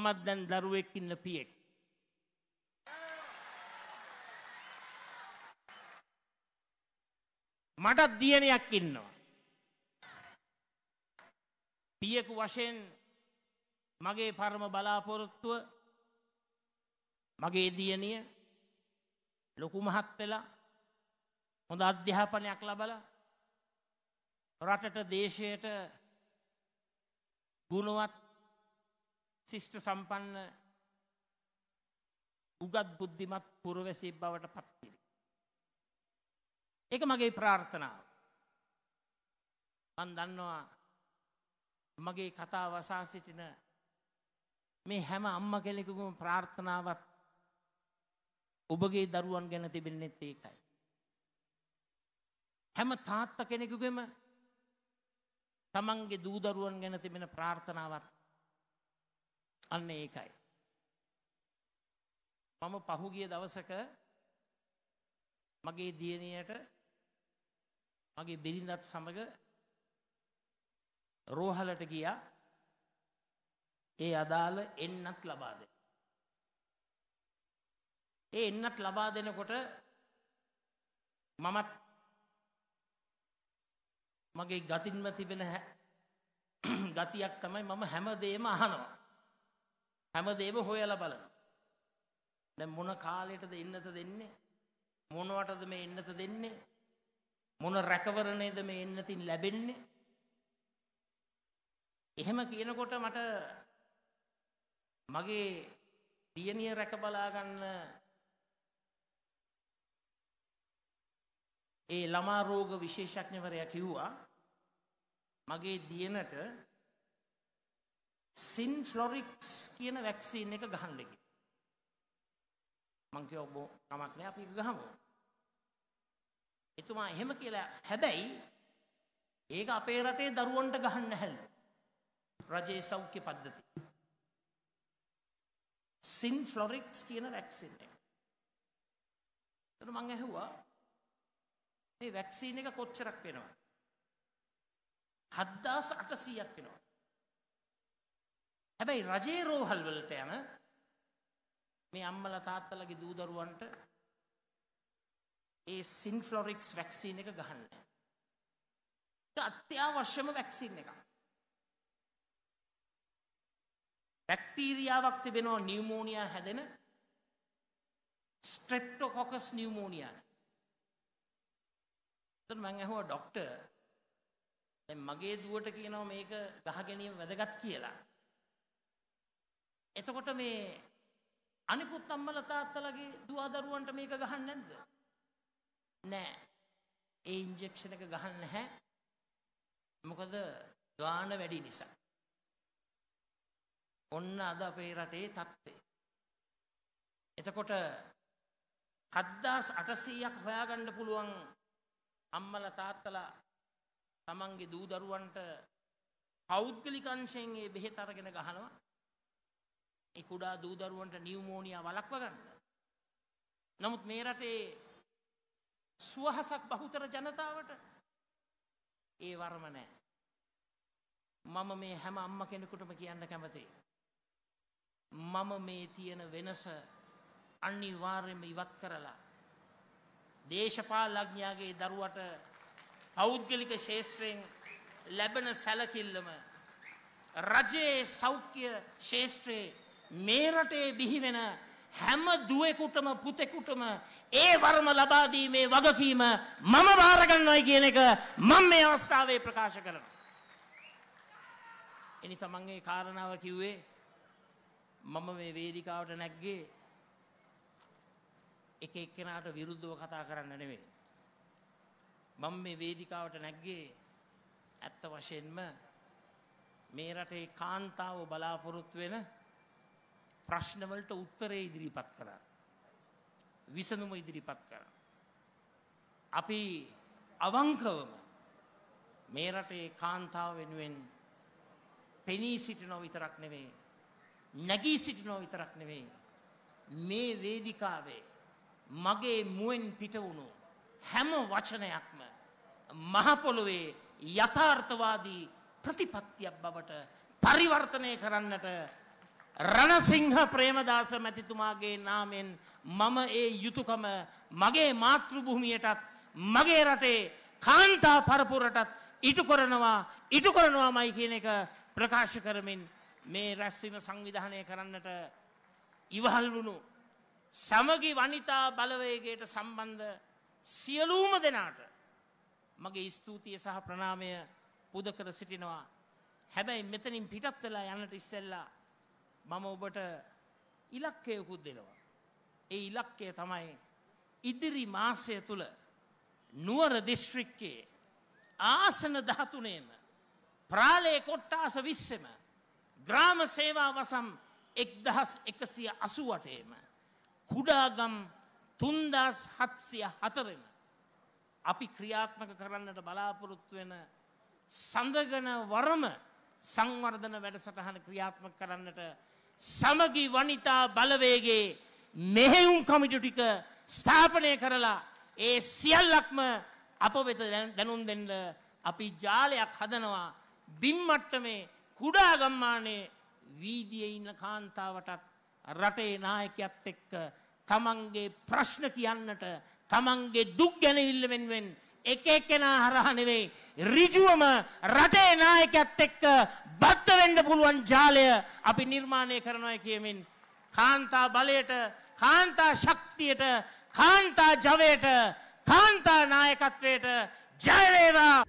මමත් දැන් දරුවෙක් ඉන්න පියෙක්. මටත් දියණයක් ඉන්නවා. පියෙකු වශයෙන් මගේ පරම බලාපොරොත්තුව මගේ දියණිය ලොකු මහත් වෙලා හොඳ අධ්‍යාපනයක් ලබලා රටට දේශයට ගුණවත් ශිෂ්ට සම්පන්න උගත් බුද්ධිමත් පුරවැසි බවට පත්කිරි. එක මගේ ප්‍රාර්ථනාව. මන් දන්නවා මගේ කතා වසා සිටින මේ හැම අම්ම කෙලෙකුම ප්‍රාර්ථනාවත් ඔබගේ දරුවන් ගැන තිබෙන්නෙත් ඒකයි. හැම තාත්ත කෙනෙකුගෙම තමන්ගේ දූදරුවන් ගැන තිබෙන ප්‍රාර්ථනාවත් අන්න ඒකයි. මම පහුගිය දවසක මගේ දියණියට මගේ බිරිඳත් සමග රෝහලට ගියා. ඒ අදාළ එන්නත් ලබා දෙන්න. ඒ එන්නත් ලබා දෙනකොට මමත් මගේ ගතින්ම තිබෙන ගතියක් තමයි මම හැමදේම අහනවා. හැමදේම හොයලා බලනවා. දැන් මොන කාලයටද ඉන්නත දෙන්නේ? මොනවටද මේ ඉන්නත දෙන්නේ? මොන රැකවරණයද මේ ඉන්නතින් ලැබෙන්නේ? එහෙම කියනකොට මට මගේ දියණිය රැක බලා ගන්න ඒ ළමා රෝග විශේෂඥවරයා කිව්වා මගේ දියණට සින් ෆ්ලොරික්ස් කියන වැක්සීන් එක ගහන්න කිව්වා. මං කිව්වා බෝ කමක් නෑ අපි ඒක ගහමු. එතුමා එහෙම කියලා හැබැයි ඒක අපේ රටේ දරුවන්ට ගහන්න හැල්ලු. රජයේ සෞඛ්‍ය පද්ධතිය. සින් ෆ්ලොරික්ස් කියන වැක්සින් එක. එතන මං ඇහුවා මේ වැක්සින් එක කොච්චරක් වෙනවද? 7800ක් වෙනවා. හැබැයි රජේ රෝහල් වලට යන මේ අම්මලා තාත්තලාගේ දූ දරුවන්ට ඒ සින්ෆ්ලොරික්ස් වැක්සින් එක ගහන්න. ඒක අත්‍යවශ්‍යම වැක්සින් එකක්. බැක්ටීරියාවක් තිබෙනවා නියුමෝනියා හැදෙන ස්ට්‍රෙප්ටොකොකස් නියුමෝනියා. එතන මම ඇහුවා ડોක්ටර් දැන් මගේ දුවට කියනවා මේක ගහ ගැනීම වැදගත් කියලා. එතකොට මේ අනිකුත් අම්මලා තාත්තලාගේ දුව දරුවන්ට මේක ගහන්නේ නැද්ද? නෑ. ඒ ඉන්ජෙක්ෂන් එක ගහන්නේ නැහැ. මොකද දාන වැඩි නිසා. ඔන්න අද අපේ රටේ தත්ත්වය. එතකොට 7800ක් හොයාගන්න පුළුවන් අම්මලා තාත්තලා තමන්ගේ දූ දරුවන්ට පෞද්ගලික අංශයෙන් මේ බෙහෙත් අරගෙන ගහනවා. ඒ කුඩා දූ දරුවන්ට නියුමෝනියා වළක්ව ගන්න. නමුත් මේ රටේ සුවහසක් බහුතර ජනතාවට ඒ වර්ම නැහැ. මම මේ හැම අම්ම කෙනෙකුටම කියන්න කැමතියි. මම මේ තියෙන වෙනස අනිවාර්යයෙන්ම ඉවත් කරලා දේශපාලඥයාගේ දරුවට පෞද්ගලික ශේෂ්ත්‍රයෙන් ලැබෙන සැලකිල්ලම රජයේ සෞඛ්‍ය ශේෂ්ත්‍රයේ මේ රටේ බිහිවෙන හැම දුවෙකුටම පුතෙකුටම ඒ වර්ම ලබා දීමේ වගකීම මම බාර ගන්නවයි කියන එක මම මේ අවස්ථාවේ ප්‍රකාශ කරනවා. එනිසා මම මේ කාරණාව කිව්වේ මම මේ වේදිකාවට නැග්ගේ එක එක්කෙනාට විරුද්ධව කතා කරන්න නෙමෙයි. මම මේ වේදිකාවට නැග්ගේ ඇත්ත වශයෙන්ම මේ රටේ කාන්තාව බලාපොරොත්තු වෙන ප්‍රශ්නවලට උත්තරය ඉදිරිපත් කරන්න. විසඳුම ඉදිරිපත් කරන්න. අපි අවංකවම මේ රටේ කාන්තාව වෙනුවෙන් පෙනී සිටිනව විතරක් නෙවෙයි නැගී සිටිනව විතරක් නෙවෙයි මේ වේදිකාවේ මගේ මුවෙන් පිට වුණු හැම වචනයක්ම මහ පොළොවේ යථාර්ථවාදී ප්‍රතිපත්තියක් බවට පරිවර්තනය කරන්නට රණසිංහ ප්‍රේමදාස මැතිතුමාගේ නාමෙන් මම ඒ යුතුයකම මගේ මාතෘභූමියටත් මගේ රටේ කාන්තා පරපුරටත් ඉටු කරනවා ඉටු කරනවාමයි කියන එක ප්‍රකාශ කරමින් මේ රැස්වීම සංවිධානය කරන්නට ඉවහල් වුණු සමගි වනිතා බලවේගයට සම්බන්ධ සියලූම දෙනාට මගේ ස්තුතිය සහ ප්‍රණාමය පුද කර සිටිනවා හැබැයි මෙතනින් පිටත් වෙලා යන්නට ඉස්සෙල්ලා මම ඔබට ඉලක්කයකුත් දෙනවා. ඒ ඉලක්කය තමයි ඉදිරි මාසය තුළ නුවර දිස්ශ්‍රික්කයේ ආසන දහතුනේම ප්‍රාලය කොට්ටාස විස්සම ග්‍රාම සේවා වසම් එක්දහස් එකසිය අසුවටේම කුඩාගම් තුන්දස් හත්සිය හතරෙම අපි ක්‍රියාත්මක කරන්නට බලාපොරොත්තු වෙන සඳගන වරම සංවර්ධන වැඩසටහන ක්‍රියාත්මක කරන්නට සමගි වනිතා බලවේගේ මෙහෙවුම් කමිටු ටික ස්ථාපනය කරලා ඒ සියල්ලක්ම අප වෙත දැනුම් දෙන්න අපි ජාලයක් හදනවා බිම්මට්ටමේ කුඩා ගම්මානයේ වීදියේ ඉන්න කාන්තාවටත් රටේ නායකයත් එක්ක තමන්ගේ ප්‍රශ්න කියන්නට තමන්ගේ දුක් ගැනවිල්ල වෙනුවෙන් එක එක්කෙනා හරහා නෙවෙයි ඍජුවම රටේ නායකයත් එක්ක බද්ධ වෙන්න පුළුවන් ජාලය අපි නිර්මාණය කරනවා කියමින් කාන්තා බලයට කාන්තා ශක්තියට කාන්තා ජවයට කාන්තා නායකත්වයට ජය වේවා